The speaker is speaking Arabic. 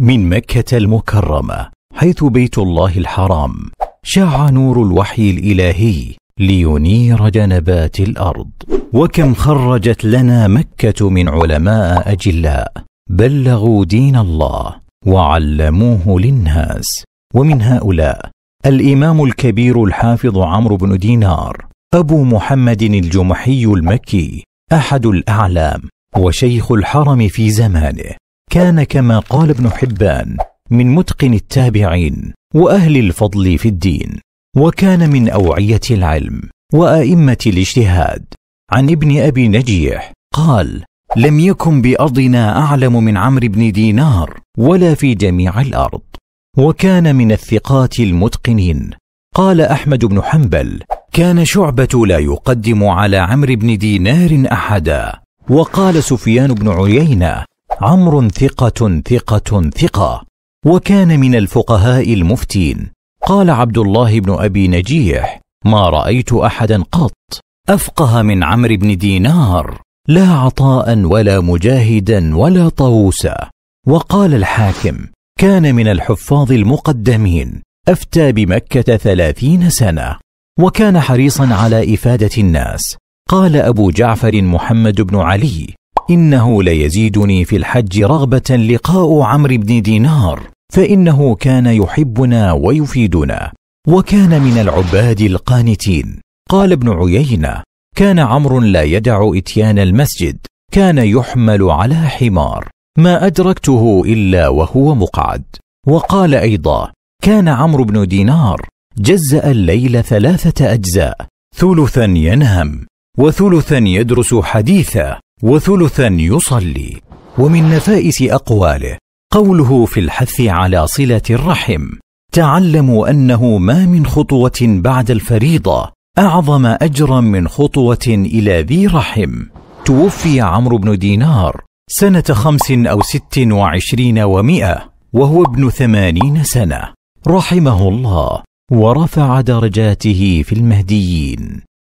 من مكة المكرمة حيث بيت الله الحرام شاع نور الوحي الإلهي لينير جنبات الأرض وكم خرجت لنا مكة من علماء أجلاء بلغوا دين الله وعلموه للناس ومن هؤلاء الإمام الكبير الحافظ عمرو بن دينار أبو محمد الجمحي المكي أحد الأعلام وشيخ الحرم في زمانه كان كما قال ابن حبان من متقن التابعين واهل الفضل في الدين وكان من اوعيه العلم وائمه الاجتهاد عن ابن ابي نجيح قال لم يكن بارضنا اعلم من عمرو بن دينار ولا في جميع الارض وكان من الثقات المتقنين قال احمد بن حنبل كان شعبه لا يقدم على عمرو بن دينار احدا وقال سفيان بن عيينه عمرو ثقة ثقة ثقة وكان من الفقهاء المفتين قال عبد الله بن أبي نجيح ما رأيت أحدا قط أفقه من عمرو بن دينار لا عطاء ولا مجاهدا ولا طاووسا وقال الحاكم كان من الحفاظ المقدمين أفتى بمكة ثلاثين سنة وكان حريصا على إفادة الناس قال أبو جعفر محمد بن علي انه ليزيدني في الحج رغبه لقاء عمرو بن دينار فانه كان يحبنا ويفيدنا وكان من العباد القانتين قال ابن عيينه كان عمرو لا يدع اتيان المسجد كان يحمل على حمار ما ادركته الا وهو مقعد وقال ايضا كان عمرو بن دينار جزا الليل ثلاثه اجزاء ثلثا ينام وثلثا يدرس حديثا وثلثا يصلي ومن نفائس اقواله قوله في الحث على صله الرحم تعلموا انه ما من خطوه بعد الفريضه اعظم اجرا من خطوه الى ذي رحم توفي عمرو بن دينار سنه خمس او ست وعشرين ومائه وهو ابن ثمانين سنه رحمه الله ورفع درجاته في المهديين